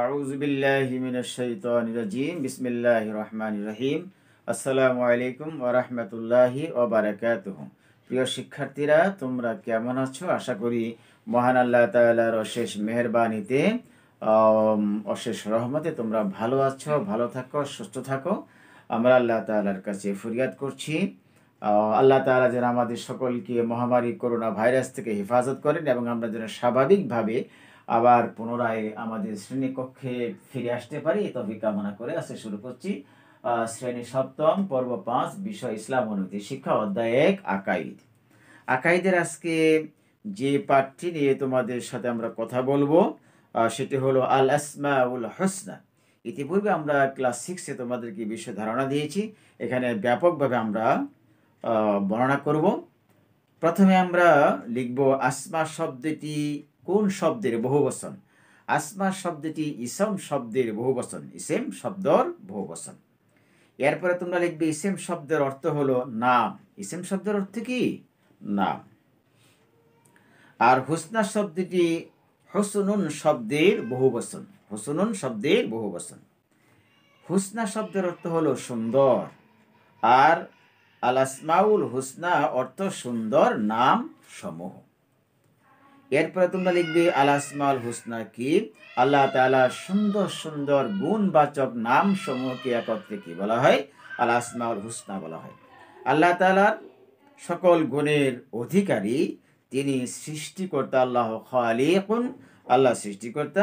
আউযু বিল্লাহি মিনাশ শাইতানির রাজিম বিসমিল্লাহির রহমানির রহিম আসসালামু আলাইকুম ওয়া রাহমাতুল্লাহি ওয়া বারাকাতুহু প্রিয় শিক্ষার্থীরা তোমরা কেমন আছো আশা করি মহান আল্লাহ তাআলার অশেষ মেহেরবানিতে অশেষ রহমতে তোমরা ভালো আছো ভালো থাকো সুস্থ থাকো আমরা আল্লাহ তাআলার কাছে ফরিয়াদ করছি আল্লাহ তাআলা যেন আমাদের সকলকে মহামারী করোনা ভাইরাস থেকে হেফাজত করেন এবং আমরা যেন স্বাভাবিকভাবে আবার পুনরায় আমাদের শ্রেণীকক্ষে ফিরে আসতে পারি তবে কামনা করে আজকে শুরু করছি শ্রেণী সপ্তম পর্ব পাঁচ বিষয় ইসলাম অনুমতি শিক্ষা অধ্যায় এক আকাইদ আকাইদের আজকে যে পাঠটি নিয়ে তোমাদের সাথে আমরা কথা বলবো সেটি হলো আল আসমাউল হোসনা ইতিপূর্বে আমরা ক্লাস সিক্সে তোমাদেরকে বিষয় ধারণা দিয়েছি এখানে ব্যাপকভাবে আমরা বর্ণনা করব প্রথমে আমরা লিখব আসমা শব্দটি কোন শব্দের বহুবচন আসমা শব্দটি ইসম শব্দের বহুবচন ইসেম শব্দর বহুবচন এরপরে তোমরা লিখবে ইসেম শব্দের অর্থ হলো নাম ইসেম শব্দের অর্থ কি নাম আর হুসনা শব্দটি হসনুন শব্দের বহুবচন হসনুন শব্দের বহুবচন হুসনা শব্দের অর্থ হলো সুন্দর আর আলাসমাউল হুসনা অর্থ সুন্দর নাম সমূহ এরপরে তোমরা লিখবে আলাসমাল হুসনা কি আল্লাহ তালা সুন্দর সুন্দর গুণবাচক নাম সমূহকে একত্রে কি বলা হয় আলাসমাল হুসনা বলা হয় আল্লাহ তালার সকল গুণের অধিকারী তিনি সৃষ্টিকর্তা আল্লাহ খালিকুন আল্লাহ সৃষ্টিকর্তা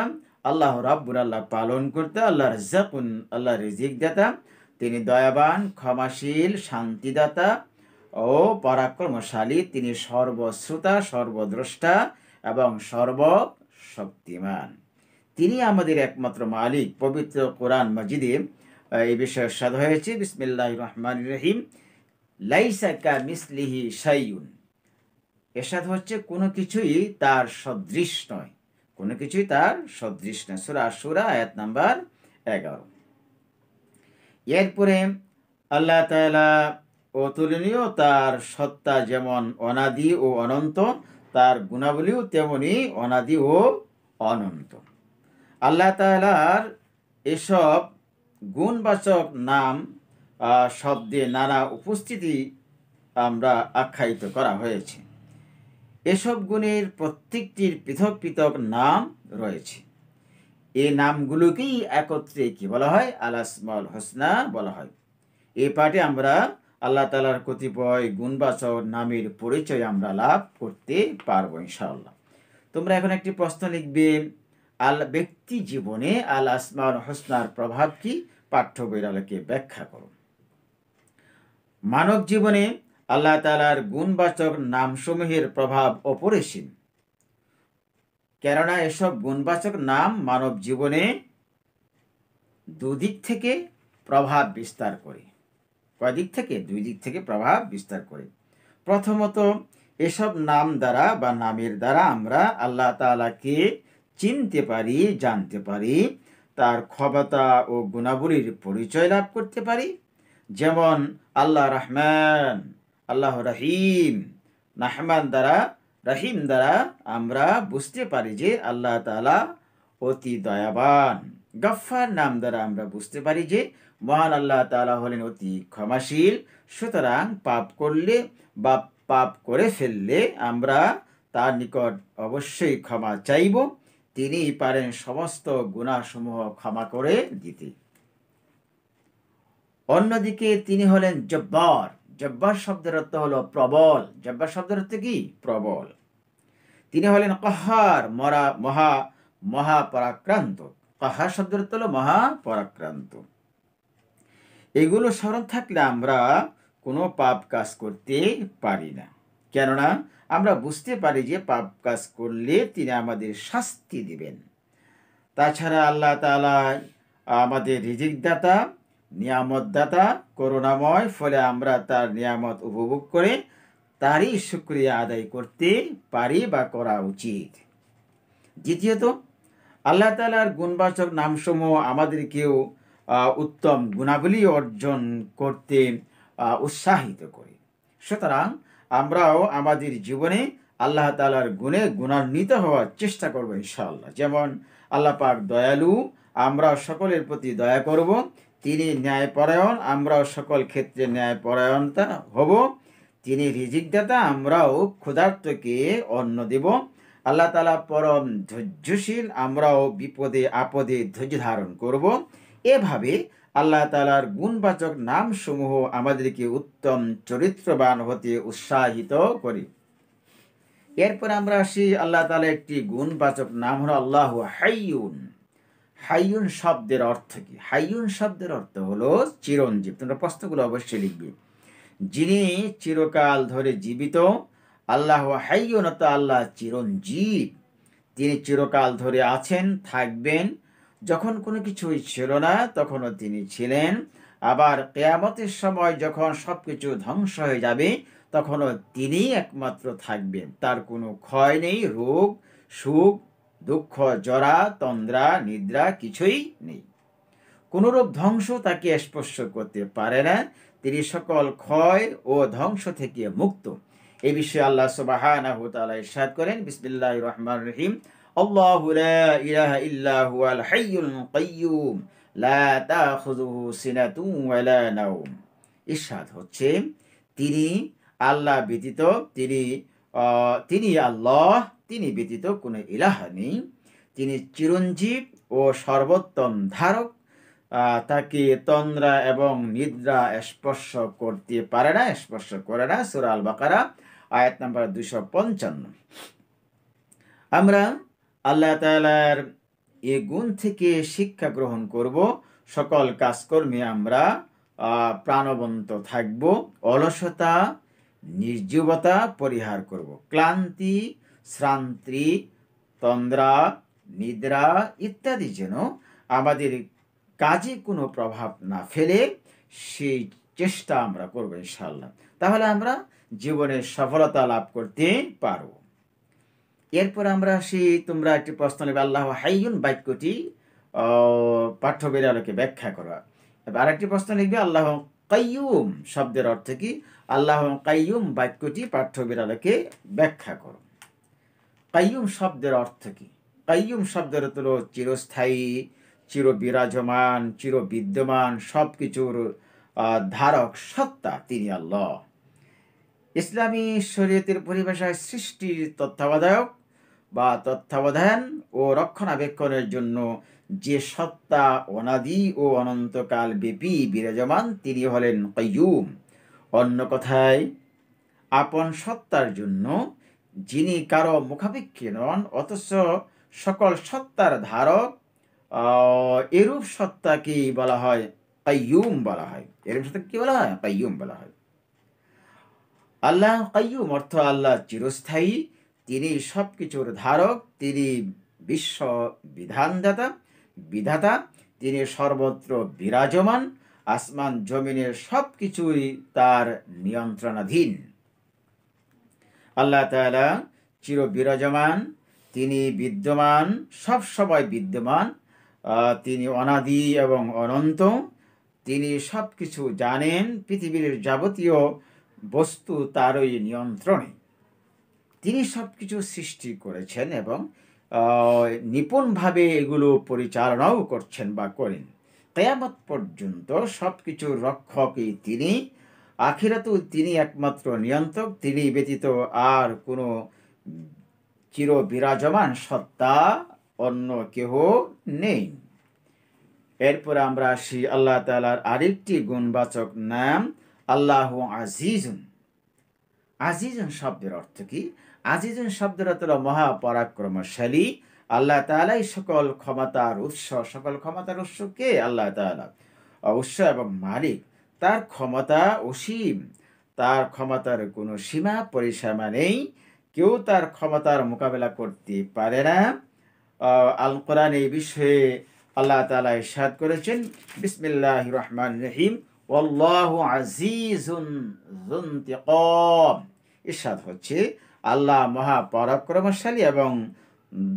আল্লাহ রাব্বুর আল্লাহ পালন করতে আল্লাহ রাজাকুন আল্লাহ রিজিক দাতা তিনি দয়াবান ক্ষমাশীল শান্তিদাতা ও পরাক্রমশালী তিনি সর্বশ্রোতা সর্বদ্রষ্টা এবং সর্বশক্তিমান তিনি আমাদের একমাত্র মালিক পবিত্র কোরআন মজিদে এই বিষয়ে সাদ হয়েছে বিসমিল্লাহ রহমান রহিম লাইসাকা মিসলিহি সাইউন এসাদ হচ্ছে কোনো কিছুই তার সদৃশ নয় কোনো কিছুই তার সদৃশ নয় সুরা সুরা আয়াত নাম্বার এগারো এরপরে আল্লাহ তালা অতুলনীয় তার সত্তা যেমন অনাদি ও অনন্ত তার গুণাবলীও তেমনি অনাদি ও অনন্ত আল্লাহ তালার এসব গুণবাচক নাম শব্দে নানা উপস্থিতি আমরা আখ্যায়িত করা হয়েছে এসব গুণের প্রত্যেকটির পৃথক পৃথক নাম রয়েছে এ নামগুলোকেই একত্রে কি বলা হয় আলাসমল হোসনা বলা হয় এ পাঠে আমরা আল্লাহ তালার কতিপয় গুণবাচক নামের পরিচয় আমরা লাভ করতে পারবো ইনশাআল্লাহ তোমরা এখন একটি প্রশ্ন লিখবে আল ব্যক্তি জীবনে আল আসমান হোসনার প্রভাব কি পাঠ্য বিড়ালকে ব্যাখ্যা করো মানব জীবনে আল্লাহ তালার গুণবাচক নামসমূহের প্রভাব অপরিসীম কেননা এসব গুণবাচক নাম মানব জীবনে দুদিক থেকে প্রভাব বিস্তার করে কয় দিক থেকে দুই দিক থেকে প্রভাব বিস্তার করে প্রথমত এসব নাম দ্বারা বা নামের দ্বারা আমরা আল্লাহ তালাকে চিনতে পারি জানতে পারি তার ক্ষমতা ও গুণাবলীর পরিচয় লাভ করতে পারি যেমন আল্লাহ রহমান আল্লাহ রহিম নাহমান দ্বারা রহিম দ্বারা আমরা বুঝতে পারি যে আল্লাহ তালা অতি দয়াবান গফ্ফার নাম দ্বারা আমরা বুঝতে পারি যে মহান আল্লাহ তালা হলেন অতি ক্ষমাশীল সুতরাং পাপ করলে বা পাপ করে ফেললে আমরা তার নিকট অবশ্যই ক্ষমা চাইব তিনি পারেন সমস্ত গুণাসমূহ ক্ষমা করে দিতে অন্যদিকে তিনি হলেন জব্বর জব্বর শব্দের অর্থ হল প্রবল জব্বর শব্দের অর্থ কি প্রবল তিনি হলেন কহার মরা মহা মহাপরাক্রান্ত কহার শব্দের অর্থ হল মহাপরাক্রান্ত এগুলো স্মরণ থাকলে আমরা কোনো পাপ কাজ করতে পারি না কেননা আমরা বুঝতে পারি যে পাপ কাজ করলে তিনি আমাদের শাস্তি দিবেন তাছাড়া আল্লাহ তালা আমাদের রিজিকদাতা নিয়ামতদাতা করোনাময় ফলে আমরা তার নিয়ামত উপভোগ করে তারই সুক্রিয়া আদায় করতে পারি বা করা উচিত দ্বিতীয়ত আল্লাহ তালার গুণবাচক নামসমূহ আমাদেরকেও উত্তম গুণাবলী অর্জন করতে উৎসাহিত করি সুতরাং আমরাও আমাদের জীবনে আল্লাহ তালার গুণে গুণান্বিত হওয়ার চেষ্টা করবো ইনশাআল্লাহ যেমন আল্লাহ পাক দয়ালু আমরা সকলের প্রতি দয়া করব তিনি ন্যায়পরায়ণ আমরাও সকল ক্ষেত্রে ন্যায়পরায়ণতা হব তিনি রিজিকদাতা আমরাও ক্ষুধার্তকে অন্ন দেব আল্লাহ তালা পরম ধৈর্যশীল আমরাও বিপদে আপদে ধৈর্য ধারণ করব এভাবে আল্লাহ তালার গুণবাচক নামসমূহ আমাদেরকে উত্তম চরিত্রবান হতে উৎসাহিত করে এরপর আমরা আসি আল্লাহ তালা একটি গুণবাচক নাম হল আল্লাহ হাইয়ুন হাইয়ুন শব্দের অর্থ কি হাইয়ুন শব্দের অর্থ হলো চিরঞ্জীব তোমরা প্রশ্নগুলো অবশ্যই লিখবে যিনি চিরকাল ধরে জীবিত আল্লাহ হাইয়ুন আল্লাহ চিরঞ্জীব তিনি চিরকাল ধরে আছেন থাকবেন যখন কোনো কিছুই ছিল না তখনও তিনি ছিলেন আবার কেয়ামতের সময় যখন সব কিছু ধ্বংস হয়ে যাবে তখনও তিনি একমাত্র থাকবেন তার কোনো ক্ষয় নেই রোগ সুখ দুঃখ জরা তন্দ্রা নিদ্রা কিছুই নেই কোনোরূপ ধ্বংস তাকে স্পর্শ করতে পারে না তিনি সকল ক্ষয় ও ধ্বংস থেকে মুক্ত এ বিষয়ে আল্লাহ সুবাহ করেন বিসমিল্লাহ রহমান রহিম আল্লাহু লা ইলাহা ইল্লা হুয়াল হাইয়ুল কাইয়্যুম লা তাখুযুহু সিনাতুন ওয়ালা নাওম ইরশাদ হচ্ছে তিনি আল্লাহ ব্যতীত তিনি তিনি আল্লাহ তিনি ব্যতীত কোনো ইলাহ নেই তিনি চিরঞ্জীব ও সর্বোত্তম ধারক তাকে তন্দ্রা এবং নিদ্রা স্পর্শ করতে পারে না স্পর্শ করে না সুরা বাকারা আয়াত নাম্বার দুশো পঞ্চান্ন আমরা আল্লাহ তালার এ গুণ থেকে শিক্ষা গ্রহণ করব সকল কাজকর্মে আমরা প্রাণবন্ত থাকব অলসতা নির্জীবতা পরিহার করব ক্লান্তি শ্রান্তি তন্দ্রা নিদ্রা ইত্যাদি যেন আমাদের কাজে কোনো প্রভাব না ফেলে সেই চেষ্টা আমরা করবো ইনশাল্লাহ তাহলে আমরা জীবনের সফলতা লাভ করতে পারবো এরপর আমরা আসি তোমরা একটি প্রশ্ন নেবে আল্লাহ হাইয়ুন বাক্যটি পাঠ্যবের আলোকে ব্যাখ্যা করা আর একটি প্রশ্ন লিখবে আল্লাহ কাইয়ুম শব্দের অর্থ কি আল্লাহ কাইয়ুম বাক্যটি পাঠ্যবের আলোকে ব্যাখ্যা করো কাইয়ুম শব্দের অর্থ কি কাইয়ুম শব্দের তোর চিরস্থায়ী চির বিরাজমান চির বিদ্যমান সব কিছুর ধারক সত্তা তিনি আল্লাহ ইসলামী শরীয়তের পরিভাষায় সৃষ্টির তত্ত্বাবধায়ক বা তত্ত্বাবধান ও রক্ষণাবেক্ষণের জন্য যে সত্তা অনাদি ও অনন্তকাল ব্যাপী বিরাজমান তিনি হলেন কয়ুম অন্য কথায় আপন সত্তার জন্য যিনি কারো মুখাপেক্ষী নন অথচ সকল সত্তার ধারক এরূপ সত্তাকে বলা হয় কাইয়ুম বলা হয় এরূপ সত্তা কি বলা হয় কাইয়ুম বলা হয় আল্লাহ কাইয়ুম অর্থ আল্লাহ চিরস্থায়ী তিনি সব কিছুর ধারক তিনি বিশ্ব বিধানদাতা বিধাতা তিনি সর্বত্র বিরাজমান আসমান জমিনের সব কিছুই তার নিয়ন্ত্রণাধীন আল্লাহ তালা চির বিরাজমান তিনি বিদ্যমান সব সময় বিদ্যমান তিনি অনাদি এবং অনন্ত তিনি সব কিছু জানেন পৃথিবীর যাবতীয় বস্তু তারই নিয়ন্ত্রণে তিনি সব কিছু সৃষ্টি করেছেন এবং নিপুণভাবে এগুলো পরিচালনাও করছেন বা করেন কেয়ামত পর্যন্ত সব কিছু রক্ষকই তিনি আখিরাতেও তিনি একমাত্র নিয়ন্ত্রক তিনি ব্যতীত আর কোনো চির বিরাজমান সত্তা অন্য কেহ নেই এরপর আমরা আসি আল্লাহ তালার আরেকটি গুণবাচক নাম আল্লাহ আজিজুন আজিজুন শব্দের অর্থ কি আজিজুন শব্দের হলো মহাপরাক্রমশালী আল্লাহ তালাই সকল ক্ষমতার উৎস সকল ক্ষমতার উৎস কে আল্লাহ তালা এবং মালিক তার ক্ষমতা অসীম তার ক্ষমতার কোনো সীমা পরিসীমা নেই কেউ তার ক্ষমতার মোকাবেলা করতে পারে না আল কোরআন এই বিষয়ে আল্লাহ তালা ইসাদ করেছেন বিসমিল্লাহ রহমান রহিম আল্লাহ আজিজুন ইসাদ হচ্ছে আল্লাহ মহা পরাক্রমশালী এবং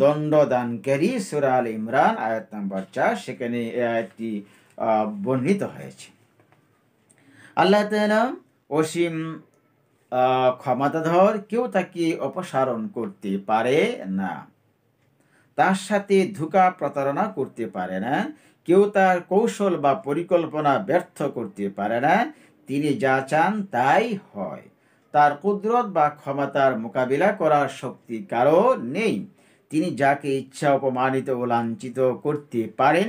দণ্ডদানকারী সুরাল ইমরান আয়াত নম্বর চার সেখানে এ আয়াতটি বর্ণিত হয়েছে আল্লাহ অসীম ক্ষমতাধর কেউ তাকে অপসারণ করতে পারে না তার সাথে ধোকা প্রতারণা করতে পারে না কেউ তার কৌশল বা পরিকল্পনা ব্যর্থ করতে পারে না তিনি যা চান তাই হয় তার কুদরত বা ক্ষমতার মোকাবিলা করার শক্তি কারো নেই তিনি যাকে ইচ্ছা অপমানিত ও লাঞ্ছিত করতে পারেন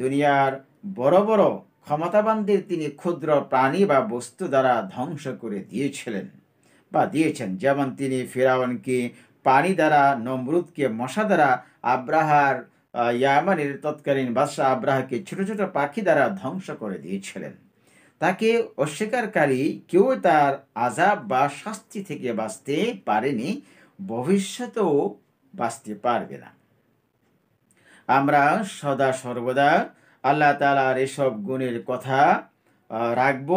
দুনিয়ার বড় বড় ক্ষমতাবানদের তিনি ক্ষুদ্র প্রাণী বা বস্তু দ্বারা ধ্বংস করে দিয়েছিলেন বা দিয়েছেন যেমন তিনি ফেরাউনকে পানি দ্বারা নমরুদকে মশা দ্বারা আব্রাহার ইয়ামানের তৎকালীন বাদশাহ আব্রাহাকে ছোট ছোট পাখি দ্বারা ধ্বংস করে দিয়েছিলেন তাকে অস্বীকারী কেউ তার আজাব বা শাস্তি থেকে বাঁচতে পারেনি ভবিষ্যতেও বাঁচতে পারবে না আমরা সদা সর্বদা আল্লাহ তালার এসব গুণের কথা রাখব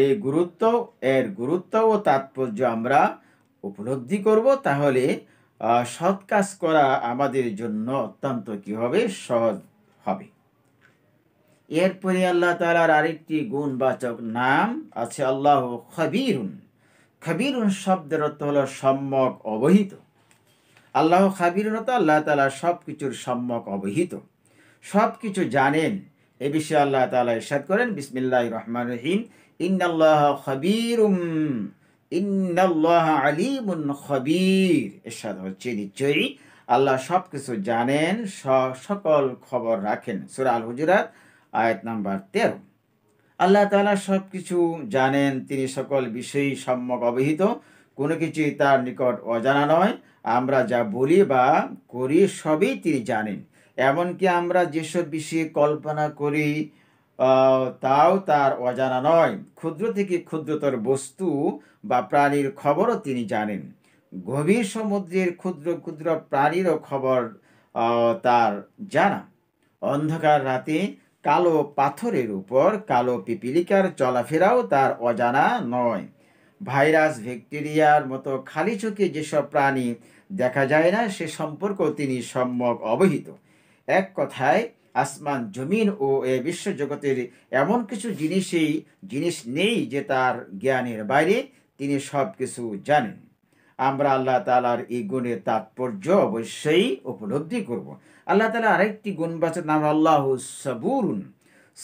এই গুরুত্ব এর গুরুত্ব ও তাৎপর্য আমরা উপলব্ধি করব তাহলে সৎ কাজ করা আমাদের জন্য অত্যন্ত কী হবে সহজ হবে এরপরে আল্লাহ তালার আরেকটি গুণবাচক নাম আছে আল্লাহ খাবিরুন খাবিরুন শব্দের অর্থ হলো সম্যক অবহিত আল্লাহ খাবিরুন তো আল্লাহ তালা সব কিছুর সম্যক অবহিত সব কিছু জানেন এ বিষয়ে আল্লাহ তালা ইসাদ করেন বিসমিল্লাহ রহমান রহিম ইন্নাল্লাহ খবিরুম ইন্নাল্লাহ আলিমুন খবির এরশাদ হচ্ছে নিশ্চয়ই আল্লাহ সব কিছু জানেন সকল খবর রাখেন সুরাল হুজুরাত আয়াত নাম্বার তেরো আল্লাহ তালা সব কিছু জানেন তিনি সকল বিষয়েই সম্যক অবহিত কোনো কিছুই তার নিকট অজানা নয় আমরা যা বলি বা করি সবই তিনি জানেন এমনকি আমরা যেসব বিষয়ে কল্পনা করি তাও তার অজানা নয় ক্ষুদ্র থেকে ক্ষুদ্রতর বস্তু বা প্রাণীর খবরও তিনি জানেন গভীর সমুদ্রের ক্ষুদ্র ক্ষুদ্র প্রাণীরও খবর তার জানা অন্ধকার রাতে কালো পাথরের উপর কালো পিপিলিকার চলাফেরাও তার অজানা নয় ভাইরাস ভিক্টেরিয়ার মতো খালি চোখে যেসব প্রাণী দেখা যায় না সে সম্পর্ক তিনি সম্যক অবহিত এক কথায় আসমান জমিন ও এ বিশ্বজগতের এমন কিছু জিনিসেই জিনিস নেই যে তার জ্ঞানের বাইরে তিনি সব কিছু জানেন আমরা আল্লাহ তালার এই গুণের তাৎপর্য অবশ্যই উপলব্ধি করব। আল্লাহ তালা আরেকটি গুণ বাচের নাম আল্লাহ সাবুরুন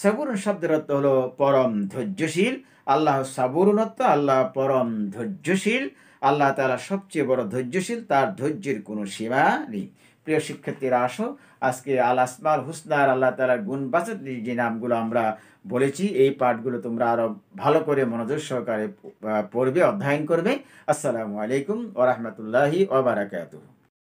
সাবুরুন শব্দের অর্থ হলো পরম ধৈর্যশীল আল্লাহ সাবুরুন অর্থ আল্লাহ পরম ধৈর্যশীল আল্লাহ তালা সবচেয়ে বড় ধৈর্যশীল তার ধৈর্যের কোনো সীমা নেই প্রিয় শিক্ষার্থীরা আসো আজকে আল আসমার হুসনার আল্লাহ তালার গুণবাচক যে নামগুলো আমরা বলেছি এই পাঠগুলো তোমরা আরো ভালো করে মনোযোগ সহকারে পড়বে অধ্যয়ন করবে আসসালামু আলাইকুম ওরহমতুল্লাহি ওবরাকাতুহ